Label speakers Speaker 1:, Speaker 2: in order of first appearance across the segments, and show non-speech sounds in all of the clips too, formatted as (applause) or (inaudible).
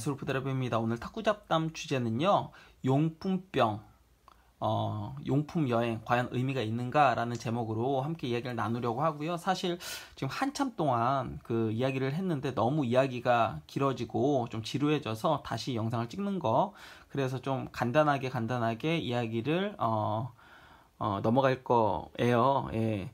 Speaker 1: 아이스골프 대라비입니다. 오늘 탁구 잡담 주제는요. 용품병, 어, 용품 여행 과연 의미가 있는가라는 제목으로 함께 이야기를 나누려고 하고요. 사실 지금 한참 동안 그 이야기를 했는데 너무 이야기가 길어지고 좀 지루해져서 다시 영상을 찍는 거 그래서 좀 간단하게 간단하게 이야기를 어, 어 넘어갈 거예요. 예.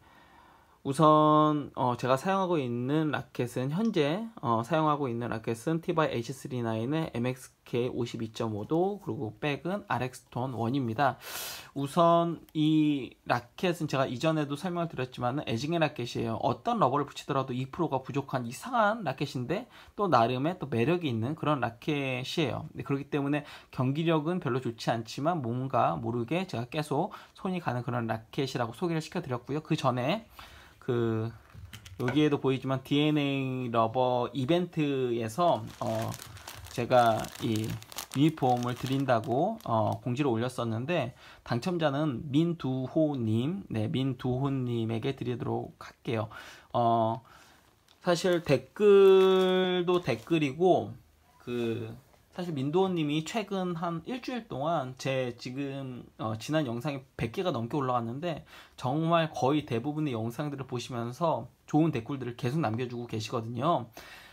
Speaker 1: 우선 어, 제가 사용하고 있는 라켓은 현재 어, 사용하고 있는 라켓은 티바이 H39의 MXK 52.5도 그리고 백은 RX톤 1입니다. 우선 이 라켓은 제가 이전에도 설명을 드렸지만 에징의 라켓이에요. 어떤 러버를 붙이더라도 2%가 부족한 이상한 라켓인데 또 나름의 또 매력이 있는 그런 라켓이에요. 그렇기 때문에 경기력은 별로 좋지 않지만 뭔가 모르게 제가 계속 손이 가는 그런 라켓이라고 소개를 시켜드렸고요. 그 전에 그 여기에도 보이지만 DNA 러버 이벤트에서 어 제가 이 유니폼을 드린다고 어 공지를 올렸었는데 당첨자는 민두호님, 네 민두호님에게 드리도록 할게요. 어 사실 댓글도 댓글이고 그 사실 민도원님이 최근 한 일주일 동안 제 지금 어, 지난 영상이 100개가 넘게 올라왔는데 정말 거의 대부분의 영상들을 보시면서 좋은 댓글들을 계속 남겨주고 계시거든요.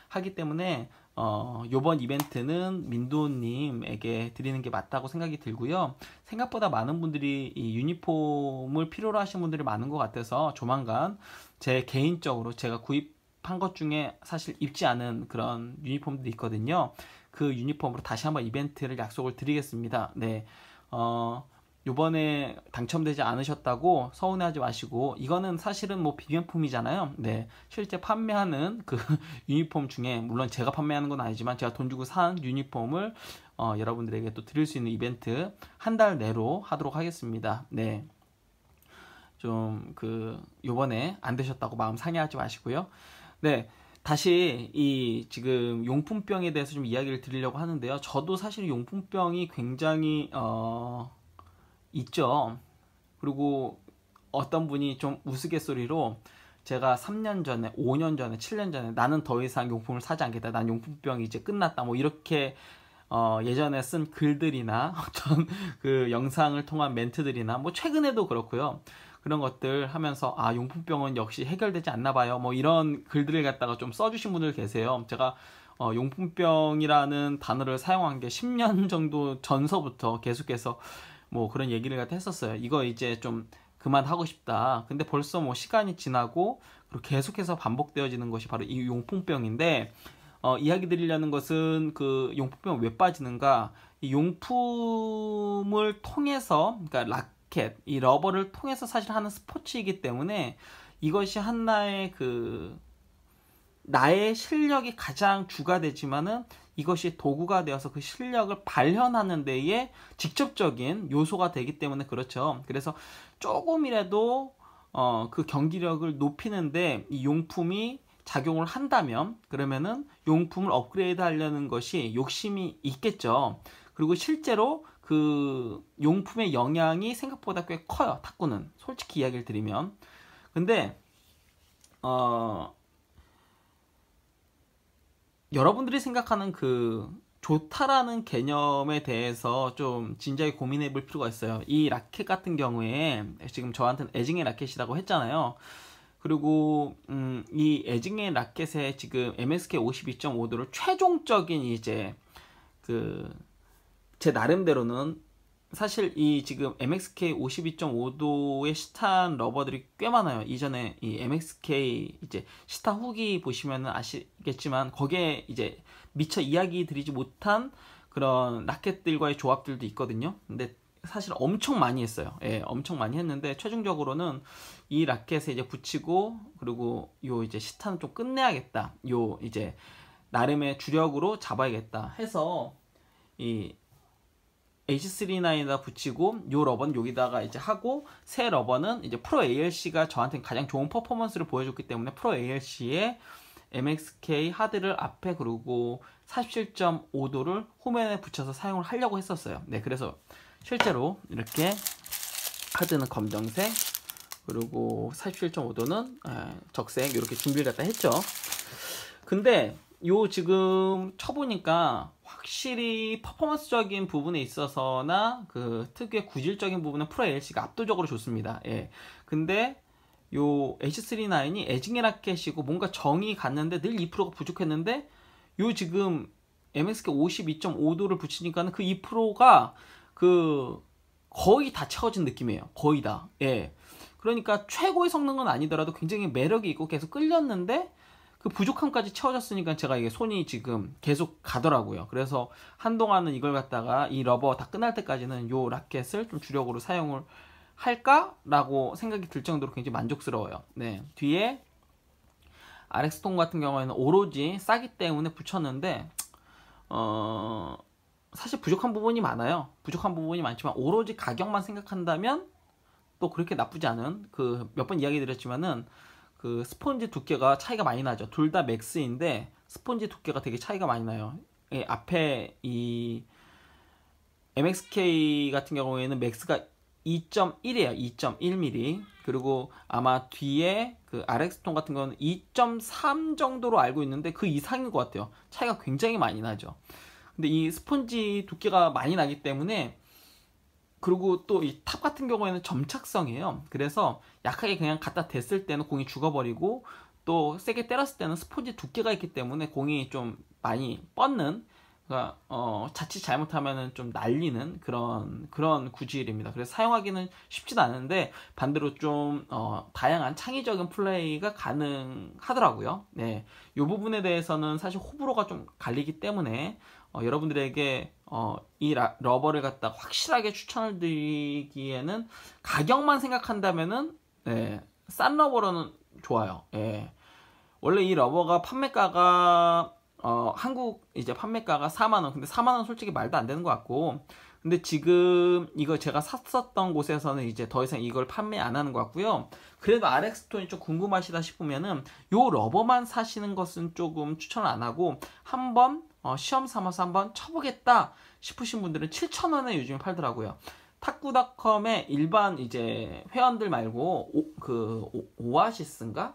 Speaker 1: 하기 때문에 어, 요번 이벤트는 민도님에게 드리는 게 맞다고 생각이 들고요. 생각보다 많은 분들이 이 유니폼을 필요로 하신 분들이 많은 것 같아서 조만간 제 개인적으로 제가 구입한 것 중에 사실 입지 않은 그런 유니폼도 있거든요. 그 유니폼으로 다시 한번 이벤트를 약속을 드리겠습니다. 네. 어, 요번에 당첨되지 않으셨다고 서운해하지 마시고 이거는 사실은 뭐 비변품이잖아요. 네, 실제 판매하는 그 (laughs) 유니폼 중에 물론 제가 판매하는 건 아니지만 제가 돈 주고 산 유니폼을 어, 여러분들에게 또 드릴 수 있는 이벤트 한 달 내로 하도록 하겠습니다. 네, 좀그 요번에 안 되셨다고 마음 상해하지 마시고요. 네, 다시 이 지금 용품병에 대해서 좀 이야기를 드리려고 하는데요. 저도 사실 용품병이 굉장히 어 있죠. 그리고 어떤 분이 좀 우스갯소리로 제가 3년 전에, 5년 전에, 7년 전에 나는 더 이상 용품을 사지 않겠다. 난 용품병이 이제 끝났다. 뭐 이렇게 어, 예전에 쓴 글들이나 (laughs) 어떤 그 영상을 통한 멘트들이나 뭐 최근에도 그렇고요. 그런 것들 하면서 아 용품병은 역시 해결되지 않나 봐요. 뭐 이런 글들을 갖다가 좀 써주신 분들 계세요. 제가 어, 용품병이라는 단어를 사용한 게 10년 정도 전서부터 계속해서 뭐 그런 얘기를 갖다 했었어요. 이거 이제 좀 그만하고 싶다. 근데 벌써 뭐 시간이 지나고 그리고 계속해서 반복되어지는 것이 바로 이 용품병인데 어, 이야기 드리려는 것은 그 용품병 왜 빠지는가? 이 용품을 통해서 그러니까 락 라켓, 이 러버를 통해서 사실 하는 스포츠이기 때문에 이것이 한나의 그 나의 실력이 가장 주가 되지만은 이것이 도구가 되어서 그 실력을 발현하는 데에 직접적인 요소가 되기 때문에 그렇죠. 그래서 조금이라도 어, 그 경기력을 높이는데 이 용품이 작용을 한다면 그러면은 용품을 업그레이드 하려는 것이 욕심이 있겠죠. 그리고 실제로 그 용품의 영향이 생각보다 꽤 커요. 탁구는 솔직히 이야기를 드리면. 근데 어 여러분들이 생각하는 그 좋다라는 개념에 대해서 좀 진지하게 고민해 볼 필요가 있어요. 이 라켓 같은 경우에 지금 저한테는 애징의 라켓이라고 했잖아요. 그리고 음, 이 애징의 라켓의 지금 MSK 52.5도를 최종적인 이제 그제 나름대로는 사실 이 지금 MXK 52.5도의 시탄 러버들이 꽤 많아요. 이전에 이 MXK 이제 시타 후기 보시면 아시겠지만 거기에 이제 미처 이야기 드리지 못한 그런 라켓들과의 조합들도 있거든요. 근데 사실 엄청 많이 했어요. 예, 엄청 많이 했는데 최종적으로는 이 라켓에 이제 붙이고 그리고 요 이제 시탄좀 끝내야겠다. 요 이제 나름의 주력으로 잡아야겠다 해서 이 h 3 9에다 붙이고 요 러버는 여기다가 이제 하고 새 러버는 이제 프로 ALC가 저한테 가장 좋은 퍼포먼스를 보여줬기 때문에 프로 ALC에 MXK 하드를 앞에 그리고 47.5도를 후면에 붙여서 사용을 하려고 했었어요. 네, 그래서 실제로 이렇게 하드는 검정색 그리고 47.5도는 적색 이렇게 준비를 갖다 했죠. 근데 요 지금 쳐보니까 확실히 퍼포먼스적인 부분에 있어서나 그 특유의 구질적인 부분은 프로 LC가 압도적으로 좋습니다. 예. 근데 요 H39이 에징의 라켓이고 뭔가 정이 갔는데 늘 2%가 부족했는데 요 지금 MXK 52.5도를 붙이니까는 그 2%가 그 거의 다 채워진 느낌이에요. 거의 다. 예. 그러니까 최고의 성능은 아니더라도 굉장히 매력이 있고 계속 끌렸는데 그 부족함까지 채워졌으니까 제가 이게 손이 지금 계속 가더라고요. 그래서 한동안은 이걸 갖다가 이 러버 다 끝날 때까지는 요 라켓을 좀 주력으로 사용을 할까라고 생각이 들 정도로 굉장히 만족스러워요. 네. 뒤에 RX통 같은 경우에는 오로지 싸기 때문에 붙였는데 어 사실 부족한 부분이 많아요. 부족한 부분이 많지만 오로지 가격만 생각한다면 또 그렇게 나쁘지 않은 그 몇 번 이야기 드렸지만은 그 스폰지 두께가 차이가 많이 나죠. 둘 다 맥스인데 스폰지 두께가 되게 차이가 많이 나요. 이 예, 앞에 이 MXK 같은 경우에는 맥스가 2.1이에요. 2.1mm. 그리고 아마 뒤에 그 RX톤 같은 건 2.3 정도로 알고 있는데 그 이상인 것 같아요. 차이가 굉장히 많이 나죠. 근데 이 스폰지 두께가 많이 나기 때문에 그리고 또 이 탑 같은 경우에는 점착성이에요. 그래서 약하게 그냥 갖다 댔을 때는 공이 죽어버리고 또 세게 때렸을 때는 스포지 두께가 있기 때문에 공이 좀 많이 뻗는 그러니까 어, 자칫 잘못하면은 좀 날리는 그런 그런 구질입니다. 그래서 사용하기는 쉽진 않은데 반대로 좀 어, 다양한 창의적인 플레이가 가능하더라고요. 네, 이 부분에 대해서는 사실 호불호가 좀 갈리기 때문에 어, 여러분들에게 어, 이 라, 러버를 갖다 확실하게 추천을 드리기에는 가격만 생각한다면은 예, 싼 러버로는 좋아요. 예. 원래 이 러버가 판매가가 어, 한국 이제 판매가가 4만 원. 근데 4만 원 솔직히 말도 안 되는 것 같고. 근데 지금 이거 제가 샀었던 곳에서는 이제 더 이상 이걸 판매 안 하는 것 같고요. 그래도 RX 톤이 좀 궁금하시다 싶으면은 요 러버만 사시는 것은 조금 추천을 안 하고 한번 어, 시험 삼아서 한번 쳐보겠다 싶으신 분들은 7,000원에 요즘에 팔더라고요. 탁구닷컴에 일반 이제 회원들 말고 오, 그 오, 아시스인가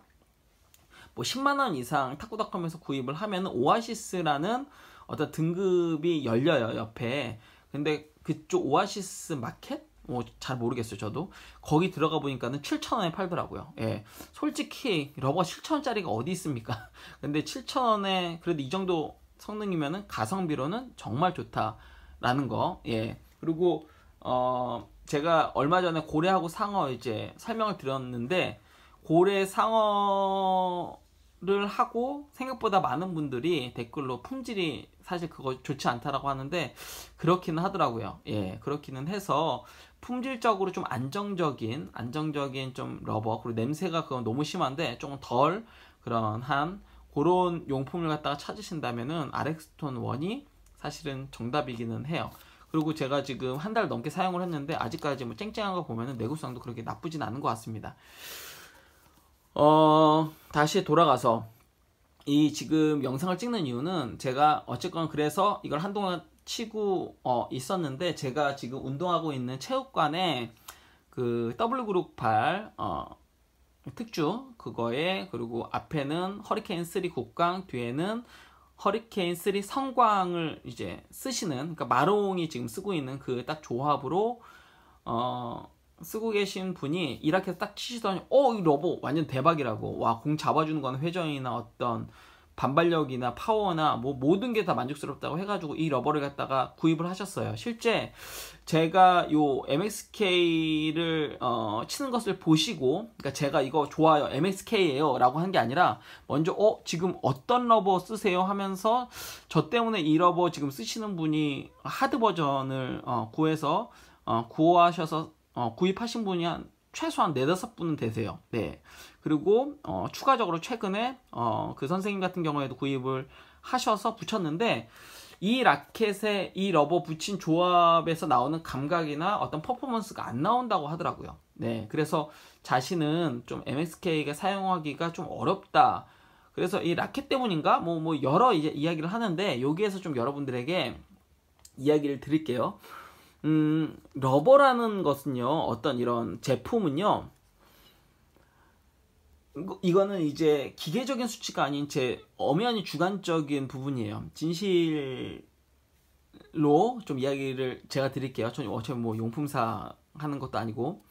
Speaker 1: 뭐 10만 원 이상 탁구닷컴에서 구입을 하면 오아시스라는 어떤 등급이 열려요 옆에. 근데 그쪽 오아시스 마켓? 뭐 잘 모르겠어요 저도 거기 들어가 보니까는 7,000원에 팔더라고요 예 솔직히 러버 7,000원짜리가 어디 있습니까 (laughs) 근데 7,000원에 그래도 이 정도 성능이면은 가성비로는 정말 좋다라는 거. 예. 그리고 어 제가 얼마 전에 고래하고 상어 이제 설명을 드렸는데 고래 상어를 하고 생각보다 많은 분들이 댓글로 품질이 사실 그거 좋지 않다라고 하는데 그렇기는 하더라고요. 예, 그렇기는 해서 품질적으로 좀 안정적인 안정적인 좀 러버 그리고 냄새가 그건 너무 심한데 조금 덜 그런 한 그런 용품을 갖다가 찾으신다면은 아렉스톤 원이 사실은 정답이기는 해요. 그리고 제가 지금 한 달 넘게 사용을 했는데 아직까지 뭐 쨍쨍한 거 보면은 내구성도 그렇게 나쁘진 않은 것 같습니다. 어 다시 돌아가서 이 지금 영상을 찍는 이유는 제가 어쨌건 그래서 이걸 한동안 치고 어, 있었는데 제가 지금 운동하고 있는 체육관에 그 W그룹 발 어, 특주 그거에 그리고 앞에는 허리케인 3 국광 뒤에는 허리케인 3 성광을 이제 쓰시는 그러니까 마롱이 지금 쓰고 있는 그 딱 조합으로 어 쓰고 계신 분이 이라켓 딱 치시더니 어 이 로봇 완전 대박이라고 와 공 잡아주는 건 회전이나 어떤 반발력이나 파워나 뭐 모든 게 다 만족스럽다고 해가지고 이 러버를 갖다가 구입을 하셨어요. 실제 제가 요 MXK를 어, 치는 것을 보시고, 그러니까 제가 이거 좋아요, MXK예요라고 한 게 아니라 먼저 어 지금 어떤 러버 쓰세요 하면서 저 때문에 이 러버 지금 쓰시는 분이 하드 버전을 어, 구해서 어, 구하셔서 어, 구입하신 분이 한 최소한 네다섯 분은 되세요. 네. 그리고 어, 추가적으로 최근에 어, 그 선생님 같은 경우에도 구입을 하셔서 붙였는데 이 라켓에 이 러버 붙인 조합에서 나오는 감각이나 어떤 퍼포먼스가 안 나온다고 하더라고요. 네. 그래서 자신은 좀 MSK가 사용하기가 좀 어렵다. 그래서 이 라켓 때문인가? 뭐, 뭐, 여러 이제 이야기를 하는데, 여기에서 좀 여러분들에게 이야기를 드릴게요. 음, 러버라는 것은요, 어떤 이런 제품은요, 그, 이거는 이제 기계적인 수치가 아닌 제 엄연히 주관적인 부분이에요. 진실로 좀 이야기를 제가 드릴게요. 전 어차피 뭐 용품사 하는 것도 아니고.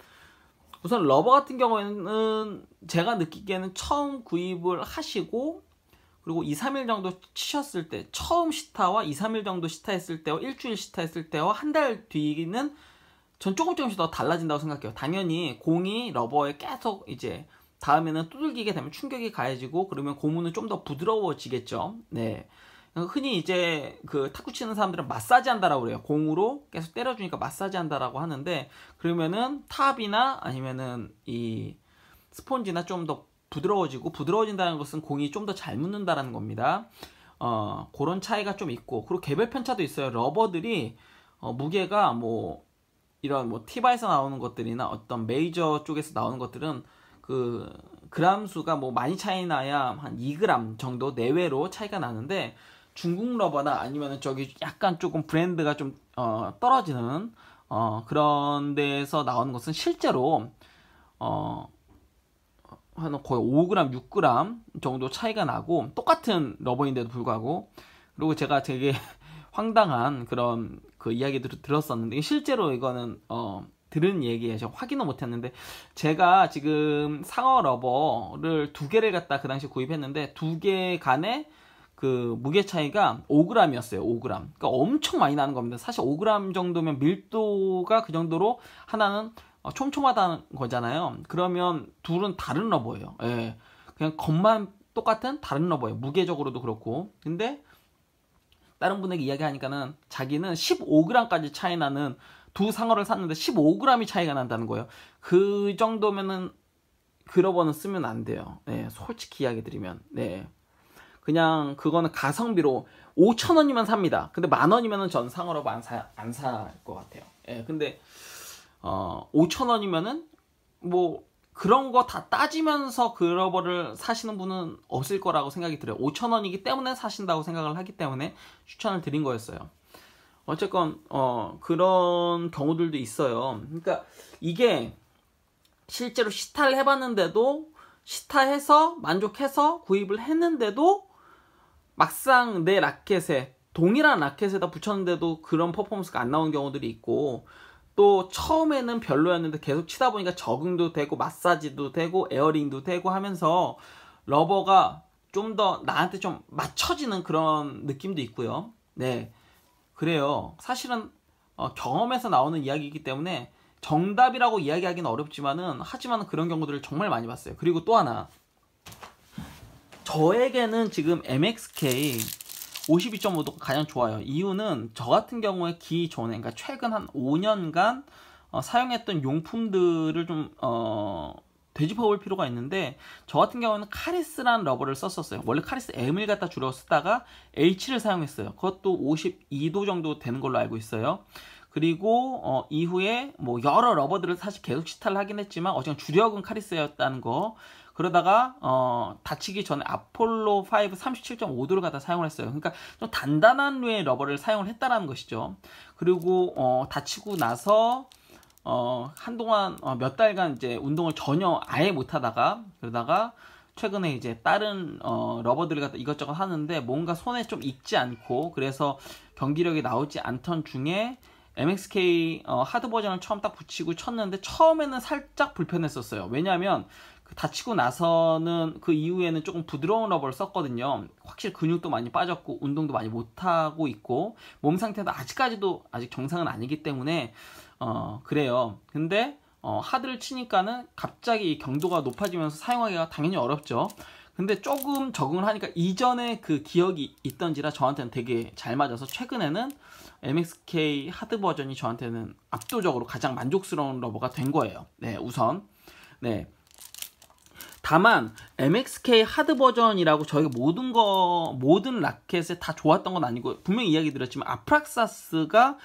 Speaker 1: 우선 러버 같은 경우에는 제가 느끼기에는 처음 구입을 하시고 그리고 2, 3일 정도 치셨을 때 처음 시타와 2, 3일 정도 시타했을 때와 일주일 시타했을 때와 한 달 뒤는 전 조금 조금씩 더 달라진다고 생각해요. 당연히 공이 러버에 계속 이제 다음에는 두들기게 되면 충격이 가해지고 그러면 고무는 좀 더 부드러워지겠죠. 네. 그러니까 흔히 이제 그 탁구 치는 사람들은 마사지 한다라고 그래요. 공으로 계속 때려주니까 마사지 한다라고 하는데 그러면은 탑이나 아니면은 이 스폰지나 좀더 부드러워지고 부드러워진다는 것은 공이 좀 더 잘묻는다라는 겁니다. 어, 그런 차이가 좀 있고 그리고 개별 편차도 있어요. 러버들이 어, 무게가 뭐 이런 뭐 티바에서 나오는 것들이나 어떤 메이저 쪽에서 나오는 것들은 그 그람 수가 뭐 많이 차이 나야 한 2g 정도 내외로 차이가 나는데 중국 러버나 아니면은 저기 약간 조금 브랜드가 좀 어, 떨어지는 어, 그런 데에서 나오는 것은 실제로 어, 한 거의 5g, 6g 정도 차이가 나고 똑같은 러버인데도 불구하고 그리고 제가 되게 (laughs) 황당한 그런 그 이야기들을 들었었는데 실제로 이거는 어 들은 얘기에 제가 확인을 못했는데 제가 지금 상어 러버를 두 개를 갖다 그 당시 구입했는데 두 개 간에 그 무게 차이가 5g이었어요. 5g. 그러니까 엄청 많이 나는 겁니다. 사실 5g 정도면 밀도가 그 정도로 하나는 어, 촘촘하다는 거잖아요. 그러면 둘은 다른 러버예요. 예. 그냥 겉만 똑같은 다른 러버예요. 무게적으로도 그렇고. 근데 다른 분에게 이야기하니까는 자기는 15g까지 차이 나는 두 상어를 샀는데 15g이 차이가 난다는 거예요. 그 정도면은 그 러버는 쓰면 안 돼요. 예. 솔직히 이야기 드리면. 네. 그냥 그거는 가성비로 5천원이면 삽니다. 근데 만원이면은 전 상어라고 안 사, 안살 것 같아요. 예, 근데 어, 5천 원이면은 뭐 그런 거 다 따지면서 글러버를 사시는 분은 없을 거라고 생각이 들어요. 5천 원이기 때문에 사신다고 생각을 하기 때문에 추천을 드린 거였어요. 어쨌건 어, 그런 경우들도 있어요. 그러니까 이게 실제로 시타를 해봤는데도 시타해서 만족해서 구입을 했는데도 막상 내 라켓에 동일한 라켓에다 붙였는데도 그런 퍼포먼스가 안 나온 경우들이 있고 또 처음에는 별로였는데 계속 치다 보니까 적응도 되고 마사지도 되고 에어링도 되고 하면서 러버가 좀 더 나한테 좀 맞춰지는 그런 느낌도 있고요. 네. 그래요. 사실은 어, 경험에서 나오는 이야기이기 때문에 정답이라고 이야기하기는 어렵지만은 하지만 그런 경우들을 정말 많이 봤어요. 그리고 또 하나 저에게는 지금 MXK 52.5도가 장 좋아요. 이유는 저 같은 경우에 기존에 그러니까 최근 한 5년간 어, 사용했던 용품들을 좀 어, 되짚어 볼 필요가 있는데 저 같은 경우는 카리스라는 러버를 썼었어요. 원래 카리스 M을 갖다 줄여 쓰다가 H를 사용했어요. 그것도 52도 정도 되는 걸로 알고 있어요. 그리고 어, 이후에 뭐 여러 러버들을 사실 계속 시탈을 하긴 했지만 어쨌든 주력은 카리스였다는 거 그러다가 어, 다치기 전에 아폴로 5 37.5도를 갖다 사용을 했어요. 그러니까 좀 단단한 류의 러버를 사용을 했다라는 것이죠. 그리고 어, 다치고 나서 어, 한동안 어, 몇 달간 이제 운동을 전혀 아예 못 하다가 그러다가 최근에 이제 다른 어, 러버들을 갖다 이것저것 하는데 뭔가 손에 좀 익지 않고 그래서 경기력이 나오지 않던 중에 MXK 어, 하드 버전을 처음 딱 붙이고 쳤는데 처음에는 살짝 불편했었어요. 왜냐하면 그 다치고 나서는 그 이후에는 조금 부드러운 러버를 썼거든요. 확실히 근육도 많이 빠졌고 운동도 많이 못하고 있고 몸 상태도 아직까지도 아직 정상은 아니기 때문에 어 그래요. 근데 어 하드를 치니까는 갑자기 경도가 높아지면서 사용하기가 당연히 어렵죠. 근데 조금 적응을 하니까 이전에 그 기억이 있던지라 저한테는 되게 잘 맞아서 최근에는 MXK 하드 버전이 저한테는 압도적으로 가장 만족스러운 러버가 된 거예요. 네, 우선. 네. 다만 MXK 하드 버전이라고 저희가 모든 거 모든 라켓에 다 좋았던 건 아니고 분명히 이야기 드렸지만 아프락사스가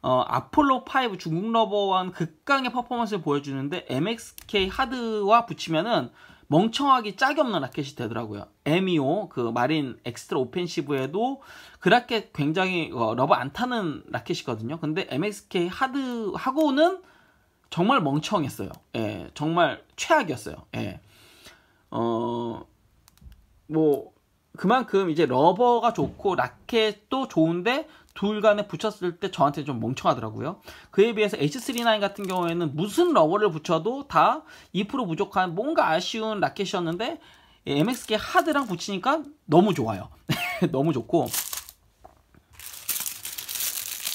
Speaker 1: 어, 아폴로 5 중국 러버와는 극강의 퍼포먼스를 보여주는데 MXK 하드와 붙이면은 멍청하게 짝이 없는 라켓이 되더라고요. MEO 그 마린 엑스트라 오펜시브에도 그 라켓 굉장히 어, 러버 안 타는 라켓이거든요. 근데 MXK 하드하고는 정말 멍청했어요. 예, 정말 최악이었어요. 예. 어, 뭐, 그만큼 이제 러버가 좋고 라켓도 좋은데 둘 간에 붙였을 때 저한테 좀 멍청하더라고요. 그에 비해서 H39 같은 경우에는 무슨 러버를 붙여도 다 2% 부족한 뭔가 아쉬운 라켓이었는데 MXK 하드랑 붙이니까 너무 좋아요. (laughs) 너무 좋고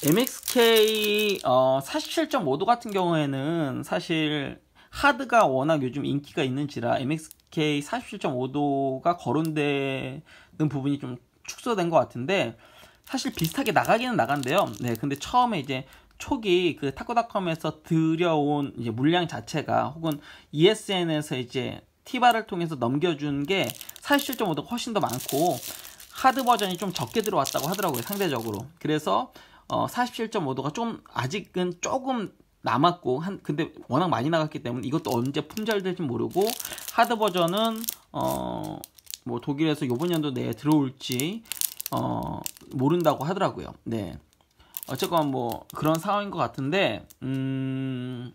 Speaker 1: MXK 어, 47.5도 같은 경우에는 사실 하드가 워낙 요즘 인기가 있는지라 MX K 47.5도가 거론되는 부분이 좀 축소된 것 같은데 사실 비슷하게 나가기는 나간데요. 네, 근데 처음에 이제 초기 그 타코닷컴에서 들여온 이제 물량 자체가 혹은 ESN에서 이제 티바를 통해서 넘겨준 게4 7 5도 훨씬 더 많고 하드 버전이 좀 적게 들어왔다고 하더라고요 상대적으로 그래서 어, 47.5도가 좀 아직은 조금 남았고 한 근데 워낙 많이 나갔기 때문에 이것도 언제 품절될지 모르고 하드 버전은 어 뭐 독일에서 요번 연도 내에 들어올지 어 모른다고 하더라고요. 네. 어쨌건 뭐 그런 상황인 것 같은데 음.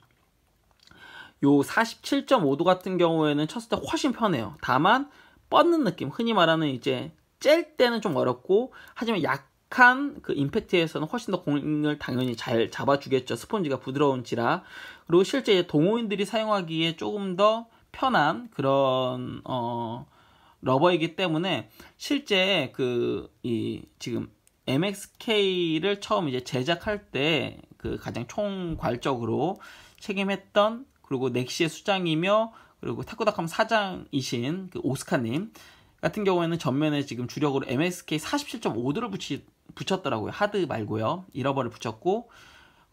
Speaker 1: 요 47.5도 같은 경우에는 쳤을 때 훨씬 편해요. 다만 뻗는 느낌, 흔히 말하는 이제 젤 때는 좀 어렵고 하지만 약 약한 그 임팩트에서는 훨씬 더 공을 당연히 잘 잡아주겠죠. 스펀지가 부드러운지라. 그리고 실제 동호인들이 사용하기에 조금 더 편한 그런 어 러버이기 때문에 실제 그 이 지금 MXK를 처음 이제 제작할 때 그 가장 총괄적으로 책임했던 그리고 넥시의 수장이며 그리고 타코닷컴 사장이신 그 오스카님 같은 경우에는 전면에 지금 주력으로 MSK 47.5도를 붙이, 붙였더라고요. 하드 말고요. 잃어버를 붙였고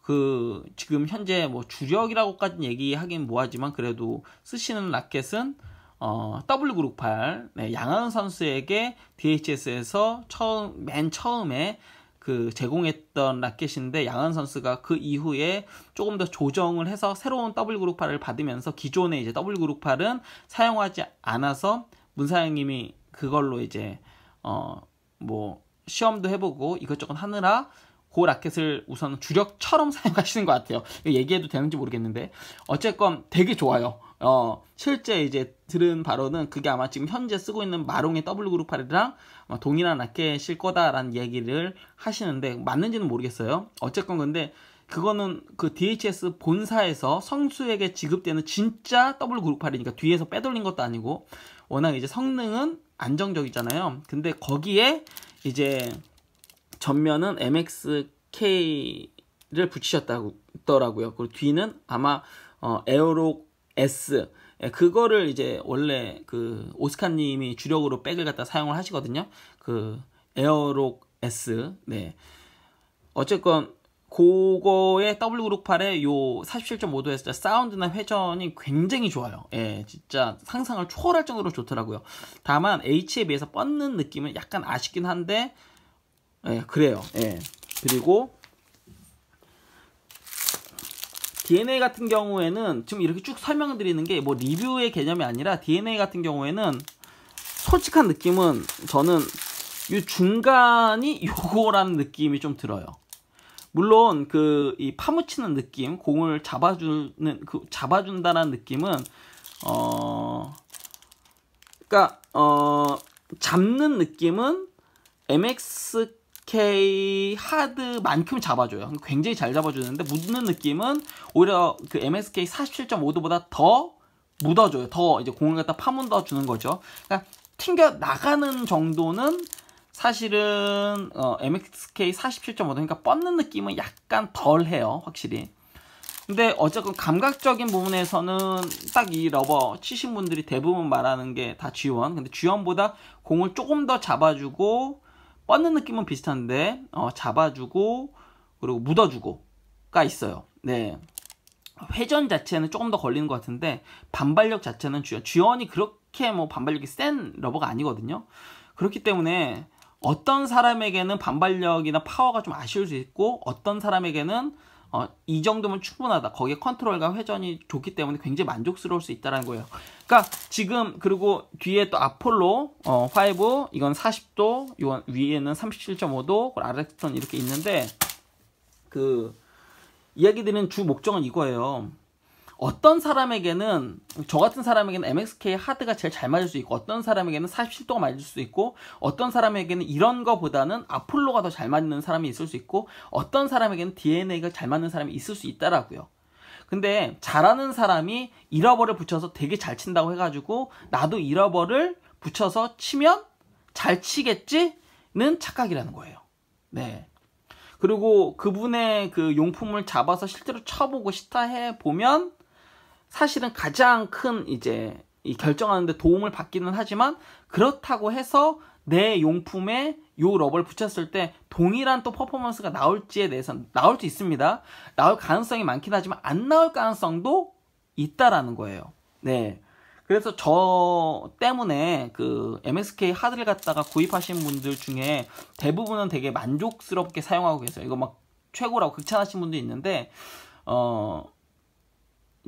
Speaker 1: 그 지금 현재 뭐주력이라고까지 얘기하긴 뭐하지만 그래도 쓰시는 라켓은 어, w 그룹팔 네, 양하은 선수에게 DHS에서 처음 맨 처음에 그 제공했던 라켓인데 양한 선수가 그 이후에 조금 더 조정을 해서 새로운 w 그룹팔을 받으면서 기존의 이제 w 그룹팔은 사용하지 않아서 문사영님이 그걸로 이제 어뭐 시험도 해보고 이것저것 하느라 고그 라켓을 우선 주력처럼 (laughs) 사용하시는 것 같아요. 얘기해도 되는지 모르겠는데 어쨌건 되게 좋아요. 어, 실제 이제 들은 바로는 그게 아마 지금 현재 쓰고 있는 마롱의 W그룹8이랑 뭐 동일한 라켓일 거다라는 얘기를 하시는데 맞는지는 모르겠어요. 어쨌건 근데 그거는 그 DHS 본사에서 성수에게 지급되는 진짜 W그룹8이니까 뒤에서 빼돌린 것도 아니고 워낙 이제 성능은 안정적이잖아요. 근데 거기에 이제 전면은 MXK를 붙이셨다더라고요. 고 그리고 뒤는 아마 어, 에어록 S 예, 그거를 이제 원래 그 오스카님이 주력으로 백을 갖다 사용을 하시거든요. 그 에어록 S 네 어쨌건 그거의 w 6 8의요 47.5도의 진짜 사운드나 회전이 굉장히 좋아요. 예, 진짜 상상을 초월할 정도로 좋더라고요. 다만 H에 비해서 뻗는 느낌은 약간 아쉽긴 한데 예, 그래요. 예. 그리고 DNA 같은 경우에는 지금 이렇게 쭉 설명드리는 게 뭐 리뷰의 개념이 아니라 DNA 같은 경우에는 솔직한 느낌은 저는 이 중간이 요거라는 느낌이 좀 들어요. 물론 그 이 파묻히는 느낌, 공을 잡아주는 그 잡아준다는 느낌은 어 그러니까 어 잡는 느낌은 MXK 하드만큼 잡아줘요. 굉장히 잘 잡아주는데 묻는 느낌은 오히려 그 MXK 47.5도보다 더 묻어줘요. 더 이제 공을 갖다 파묻어 주는 거죠. 그러니까 튕겨 나가는 정도는 사실은 어, MXK 47.5도 그러니까 뻗는 느낌은 약간 덜해요 확실히 근데 어쨌건 감각적인 부분에서는 딱 이 러버 치신 분들이 대부분 말하는 게다 G1 근데 G1보다 공을 조금 더 잡아주고 뻗는 느낌은 비슷한데 어, 잡아주고 그리고 묻어주고가 있어요 네 회전 자체는 조금 더 걸리는 것 같은데 반발력 자체는 G1 G1이 그렇게 뭐 반발력이 센 러버가 아니거든요 그렇기 때문에 어떤 사람에게는 반발력이나 파워가 좀 아쉬울 수 있고 어떤 사람에게는 어, 이 정도면 충분하다. 거기에 컨트롤과 회전이 좋기 때문에 굉장히 만족스러울 수 있다는 거예요. 그러니까 지금 그리고 뒤에 또 아폴로 어, 5 이건 40도, 이건 위에는 37.5도, 아렉스턴 이렇게 있는데 그 이야기 드리는 주 목적은 이거예요. 어떤 사람에게는 저 같은 사람에게는 MXK 하드가 제일 잘 맞을 수 있고 어떤 사람에게는 47도가 맞을 수 있고 어떤 사람에게는 이런 거보다는 아폴로가 더 잘 맞는 사람이 있을 수 있고 어떤 사람에게는 DNA가 잘 맞는 사람이 있을 수 있다라고요. 근데 잘하는 사람이 잃어버를 붙여서 되게 잘 친다고 해가지고 나도 잃어버를 붙여서 치면 잘 치겠지는 착각이라는 거예요. 네. 그리고 그분의 그 용품을 잡아서 실제로 쳐보고 시타해 보면 사실은 가장 큰 이제 이 결정하는데 도움을 받기는 하지만 그렇다고 해서 내 용품에 요 러버를 붙였을 때 동일한 또 퍼포먼스가 나올지에 대해서 나올 수 있습니다. 나올 가능성이 많긴 하지만 안 나올 가능성도 있다라는 거예요. 네. 그래서 저 때문에 그 MSK 하드를 갖다가 구입하신 분들 중에 대부분은 되게 만족스럽게 사용하고 계세요. 이거 막 최고라고 극찬하신 분도 있는데 어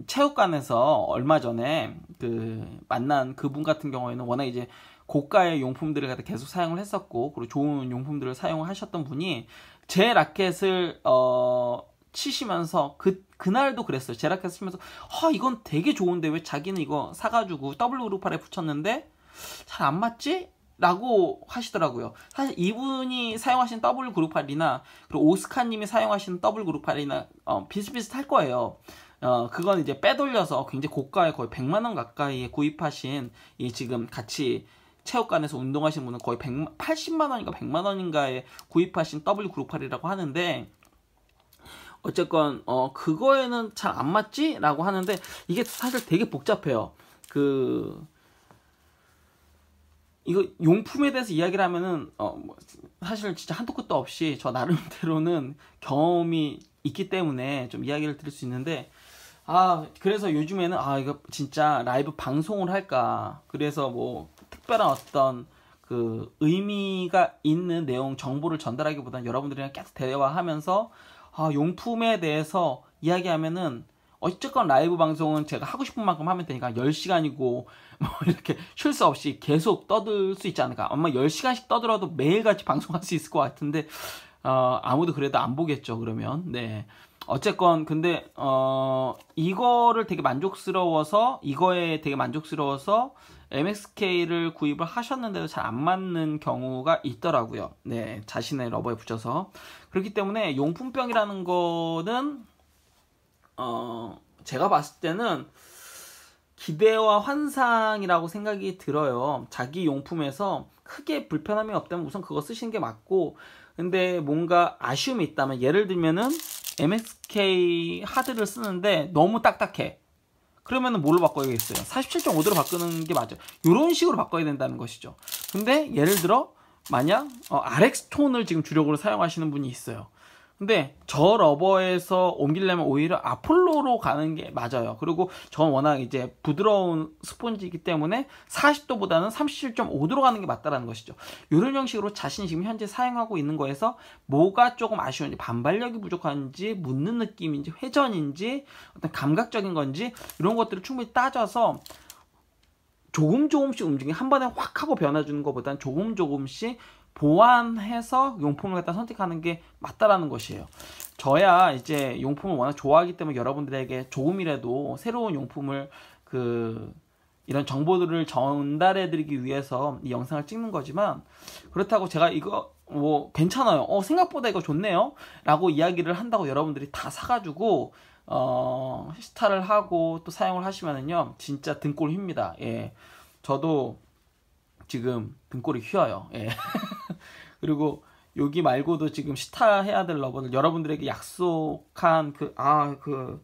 Speaker 1: 체육관에서 얼마 전에 그 만난 그분 같은 경우에는 워낙 이제 고가의 용품들을 갖다 계속 사용을 했었고 그리고 좋은 용품들을 사용하셨던 분이 제 라켓을 어 치시면서 그 그날도 그랬어요. 제 라켓 치면서 아 이건 되게 좋은데 왜 자기는 이거 사가지고 W 그룹팔에 붙였는데 잘 안 맞지? 라고 하시더라고요. 사실 이분이 사용하신 W 그룹팔이나 그리고 오스카님이 사용하신 W 그룹팔이나 어, 비슷비슷할 거예요. 어, 그건 이제 빼돌려서 굉장히 고가에 거의 100만원 가까이에 구입하신 이 지금 같이 체육관에서 운동하신 분은 거의 1 80만원인가 100만원인가에 구입하신 w 그룹8이라고 하는데 어쨌건 어 그거에는 잘 안 맞지? 라고 하는데 이게 사실 되게 복잡해요 그 이거 용품에 대해서 이야기를 하면은 어뭐 사실 진짜 한도 끝도 없이 저 나름대로는 경험이 있기 때문에 좀 이야기를 드릴 수 있는데 아 그래서 요즘에는 아 이거 진짜 라이브 방송을 할까 그래서 뭐 특별한 어떤 그 의미가 있는 내용 정보를 전달하기보다는 여러분들이랑 계속 대화하면서 아 용품에 대해서 이야기하면은 어쨌건 라이브 방송은 제가 하고 싶은 만큼 하면 되니까 10시간이고 뭐 (laughs) 이렇게 쉴 수 없이 계속 떠들 수 있지 않을까 아마 10시간씩 떠들어도 매일같이 방송할 수 있을 것 같은데 어, 아무도 그래도 안 보겠죠 그러면 네 어쨌건 근데 어 이거를 되게 만족스러워서 이거에 되게 만족스러워서 MXK를 구입을 하셨는데도 잘 안 맞는 경우가 있더라고요. 네, 자신의 러버에 붙여서 그렇기 때문에 용품병이라는 거는 어 제가 봤을 때는 기대와 환상이라고 생각이 들어요. 자기 용품에서 크게 불편함이 없다면 우선 그거 쓰시는 게 맞고 근데 뭔가 아쉬움이 있다면 예를 들면은 MSK 하드를 쓰는데 너무 딱딱해. 그러면은 뭘로 바꿔야겠어요? 47.5도로 바꾸는 게 맞아요. 이런 식으로 바꿔야 된다는 것이죠. 근데 예를 들어 만약 어, RX 톤을 지금 주력으로 사용하시는 분이 있어요. 근데 저 러버에서 옮기려면 오히려 아폴로로 가는 게 맞아요. 그리고 전 워낙 이제 부드러운 스폰지이기 때문에 40도보다는 37.5도로 가는 게 맞다라는 것이죠. 이런 형식으로 자신이 지금 현재 사용하고 있는 거에서 뭐가 조금 아쉬운지 반발력이 부족한지 묻는 느낌인지 회전인지 어떤 감각적인 건지 이런 것들을 충분히 따져서 조금 조금씩 움직이 한 번에 확 하고 변화주는 것보다는 조금 조금씩 보완해서 용품을 갖다 선택하는 게 맞다라는 것이에요. 저야 이제 용품을 워낙 좋아하기 때문에 여러분들에게 조금이라도 새로운 용품을 그 이런 정보들을 전달해드리기 위해서 이 영상을 찍는 거지만 그렇다고 제가 이거 뭐 괜찮아요. 어 생각보다 이거 좋네요. 라고 이야기를 한다고 여러분들이 다 사가지고 어 스타를 하고 또 사용을 하시면은요 진짜 등골 휩니다. 예, 저도 지금 등골이 휘어요. 예. (laughs) 그리고 여기 말고도 지금 시타 해야 될 러버들 여러분들에게 약속한 그 아, 그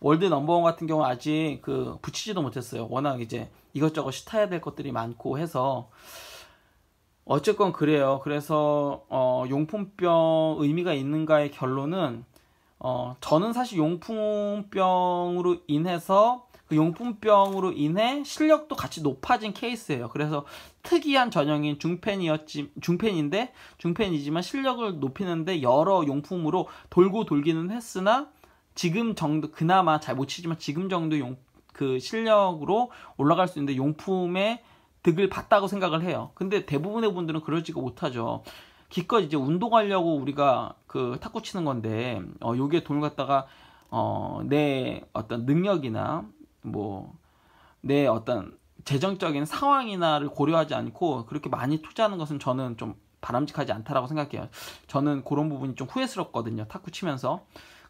Speaker 1: 월드 넘버원 같은 경우 는 아직 그 붙이지도 못했어요. 워낙 이제 이것저것 시타야 해될 것들이 많고 해서 어쨌건 그래요. 그래서 어, 용품병 의미가 있는가의 결론은 어, 저는 사실 용품병으로 인해서 그 용품병으로 인해 실력도 같이 높아진 케이스예요. 그래서 특이한 전형인 중팬이었지 중팬인데 중팬이지만 실력을 높이는데 여러 용품으로 돌고 돌기는 했으나 지금 정도 그나마 잘 못 치지만 지금 정도 용 그 실력으로 올라갈 수 있는데 용품에 득을 봤다고 생각을 해요. 근데 대부분의 분들은 그러지가 못하죠. 기껏 이제 운동하려고 우리가 그 탁구 치는 건데 어 요게 돈을 갖다가 어 내 어떤 능력이나 뭐내 어떤 재정적인 상황이나를 고려하지 않고 그렇게 많이 투자하는 것은 저는 좀 바람직하지 않다라고 생각해요. 저는 그런 부분이 좀 후회스럽거든요. 탁구 치면서.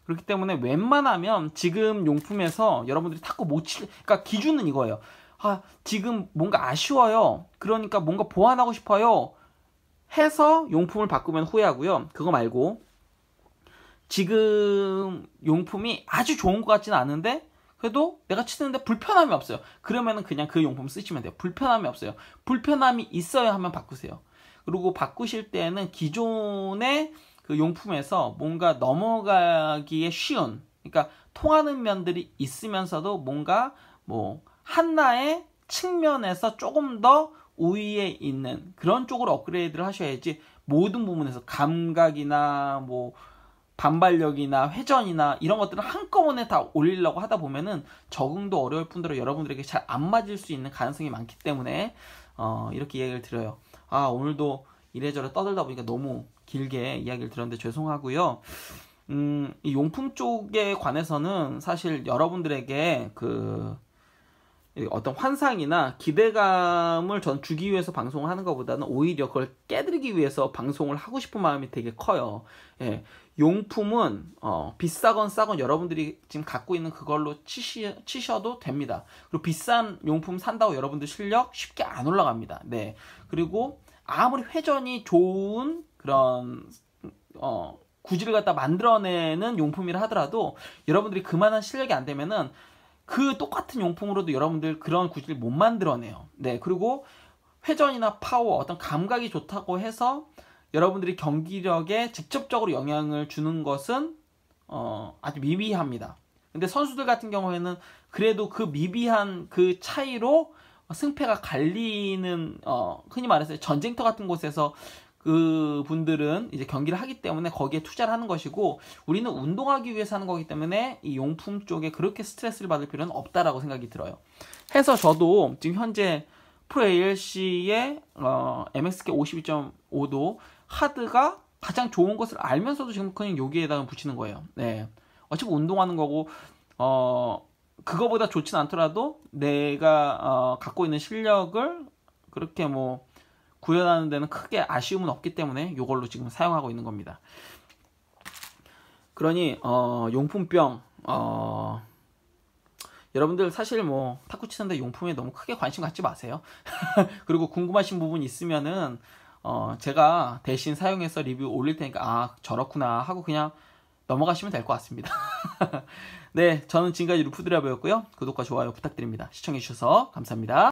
Speaker 1: 그렇기 때문에 웬만하면 지금 용품에서 여러분들이 탁구 못 칠, 그러니까 기준은 이거예요. 아, 지금 뭔가 아쉬워요. 그러니까 뭔가 보완하고 싶어요. 해서 용품을 바꾸면 후회하고요. 그거 말고 지금 용품이 아주 좋은 것 같지는 않은데 그래도 내가 치는데 불편함이 없어요. 그러면은 그냥 그 용품 쓰시면 돼요. 불편함이 없어요. 불편함이 있어야 하면 바꾸세요. 그리고 바꾸실 때는 기존의 그 용품에서 뭔가 넘어가기에 쉬운, 그러니까 통하는 면들이 있으면서도 뭔가 뭐 하나의 측면에서 조금 더 우위에 있는 그런 쪽으로 업그레이드를 하셔야지 모든 부분에서 감각이나 뭐 반발력이나 회전이나 이런 것들을 한꺼번에 다 올리려고 하다 보면은 적응도 어려울 뿐더러 여러분들에게 잘 안 맞을 수 있는 가능성이 많기 때문에 어, 이렇게 이야기를 드려요. 아 오늘도 이래저래 떠들다 보니까 너무 길게 이야기를 들었는데 죄송하고요. 음, 이 용품 쪽에 관해서는 사실 여러분들에게 그 어떤 환상이나 기대감을 전 주기 위해서 방송을 하는 것보다는 오히려 그걸 깨드리기 위해서 방송을 하고 싶은 마음이 되게 커요. 예. 용품은 어, 비싸건 싸건 여러분들이 지금 갖고 있는 그걸로 치시, 치셔도 됩니다. 그리고 비싼 용품 산다고 여러분들 실력 쉽게 안 올라갑니다. 네. 그리고 아무리 회전이 좋은 그런 어, 구질을 갖다 만들어내는 용품이라 하더라도 여러분들이 그만한 실력이 안 되면은 그 똑같은 용품으로도 여러분들 그런 구질 을못 만들어내요. 네, 그리고 회전이나 파워, 어떤 감각이 좋다고 해서 여러분들이 경기력에 직접적으로 영향을 주는 것은 어, 아주 미비합니다. 근데 선수들 같은 경우에는 그래도 그 미비한 그 차이로 승패가 갈리는 어, 흔히 말해서 전쟁터 같은 곳에서 그 분들은 이제 경기를 하기 때문에 거기에 투자를 하는 것이고 우리는 운동하기 위해서 하는 거기 때문에 이 용품 쪽에 그렇게 스트레스를 받을 필요는 없다라고 생각이 들어요. 해서 저도 지금 현재 프로 ALC의 어, MXK 52.5도 하드가 가장 좋은 것을 알면서도 지금 그냥 여기에다가 붙이는 거예요. 네. 어차피 운동하는 거고 어 그거보다 좋진 않더라도 내가 어, 갖고 있는 실력을 그렇게 뭐 구현하는 데는 크게 아쉬움은 없기 때문에 이걸로 지금 사용하고 있는 겁니다. 그러니 어, 용품병 어, 여러분들 사실 뭐 탁구 치는데 용품에 너무 크게 관심 갖지 마세요. (laughs) 그리고 궁금하신 부분 있으면은 어, 제가 대신 사용해서 리뷰 올릴 테니까 아 저렇구나 하고 그냥 넘어가시면 될 것 같습니다. (laughs) 네, 저는 지금까지 루프드라이브였고요. 구독과 좋아요 부탁드립니다. 시청해주셔서 감사합니다.